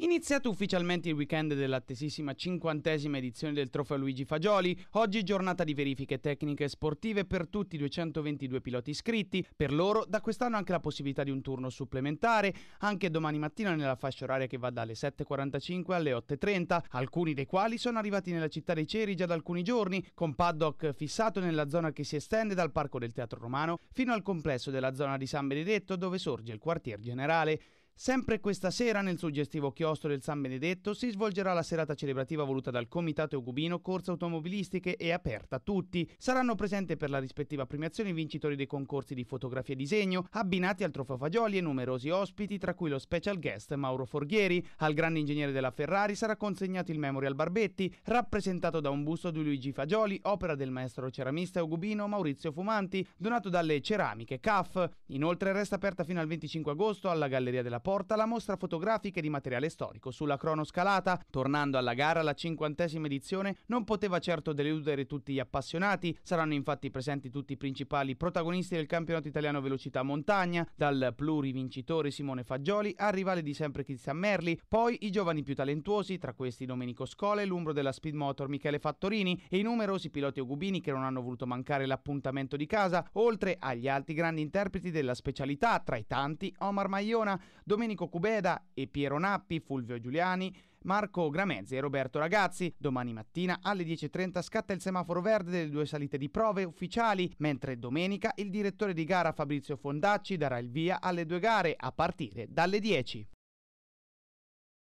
Iniziato ufficialmente il weekend dell'attesissima cinquantesima edizione del Trofeo Luigi Fagioli, oggi giornata di verifiche tecniche e sportive per tutti i 222 piloti iscritti, per loro da quest'anno anche la possibilità di un turno supplementare, anche domani mattina nella fascia oraria che va dalle 7.45 alle 8.30, alcuni dei quali sono arrivati nella città dei Ceri già da alcuni giorni, con paddock fissato nella zona che si estende dal Parco del Teatro Romano fino al complesso della zona di San Benedetto dove sorge il quartier generale. Sempre questa sera nel suggestivo chiostro del San Benedetto si svolgerà la serata celebrativa voluta dal Comitato Eugubino Corse Automobilistiche e aperta a tutti. Saranno presenti per la rispettiva premiazione i vincitori dei concorsi di fotografia e disegno, abbinati al trofeo Fagioli e numerosi ospiti, tra cui lo special guest Mauro Forghieri. Al grande ingegnere della Ferrari sarà consegnato il Memorial Barbetti, rappresentato da un busto di Luigi Fagioli, opera del maestro ceramista eugubino Maurizio Fumanti, donato dalle ceramiche CAF. Inoltre resta aperta fino al 25 agosto alla Galleria della porta la mostra fotografica e di materiale storico sulla cronoscalata. Tornando alla gara, la cinquantesima edizione non poteva certo deludere tutti gli appassionati. Saranno infatti presenti tutti i principali protagonisti del campionato italiano velocità montagna, dal plurivincitore Simone Fagioli al rivale di sempre Cristian Merli, poi i giovani più talentuosi, tra questi Domenico Scola e l'umbro della Speed Motor Michele Fattorini e i numerosi piloti ogubini che non hanno voluto mancare l'appuntamento di casa, oltre agli altri grandi interpreti della specialità, tra i tanti Omar Maiona, Domenico Domenico Cubeda e Piero Nappi, Fulvio Giuliani, Marco Gramezzi e Roberto Ragazzi. Domani mattina alle 10.30 scatta il semaforo verde delle due salite di prove ufficiali, mentre domenica il direttore di gara Fabrizio Fondacci darà il via alle due gare a partire dalle 10.